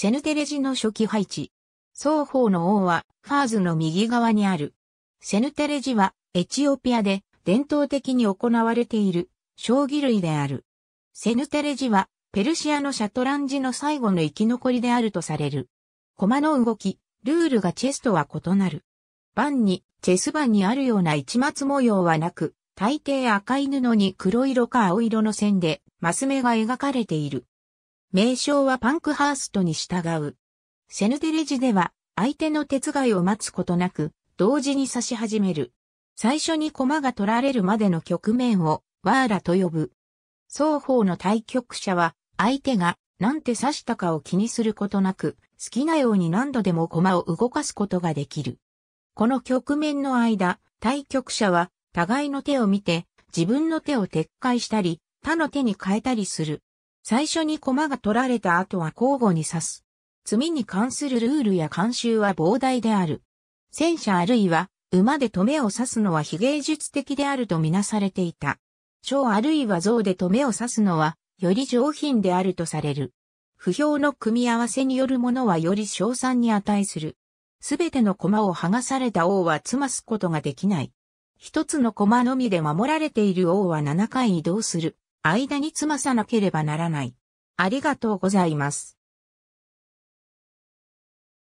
セヌテレジの初期配置。双方の王はファーズの右側にある。セヌテレジはエチオピアで伝統的に行われている将棋類である。セヌテレジはペルシアのシャトランジの最後の生き残りであるとされる。駒の動き、ルールがチェスとは異なる。盤に、チェス盤にあるような市松模様はなく、大抵赤い布に黒色か青色の線で、マス目が描かれている。名称はパンクハーストに従う。セヌテレジでは、相手の手伝いを待つことなく、同時に刺し始める。最初に駒が取られるまでの局面を、ワーラと呼ぶ。双方の対局者は、相手が何て刺したかを気にすることなく、好きなように何度でも駒を動かすことができる。この局面の間、対局者は、互いの手を見て、自分の手を撤回したり、他の手に変えたりする。最初に駒が取られた後は交互に刺す。罪に関するルールや慣習は膨大である。戦車あるいは馬で止めを刺すのは非芸術的であるとみなされていた。章あるいは像で止めを刺すのはより上品であるとされる。不評の組み合わせによるものはより賞賛に値する。すべての駒を剥がされた王は詰ますことができない。一つの駒のみで守られている王は7回移動する。間に詰まさなければならない。ありがとうございます。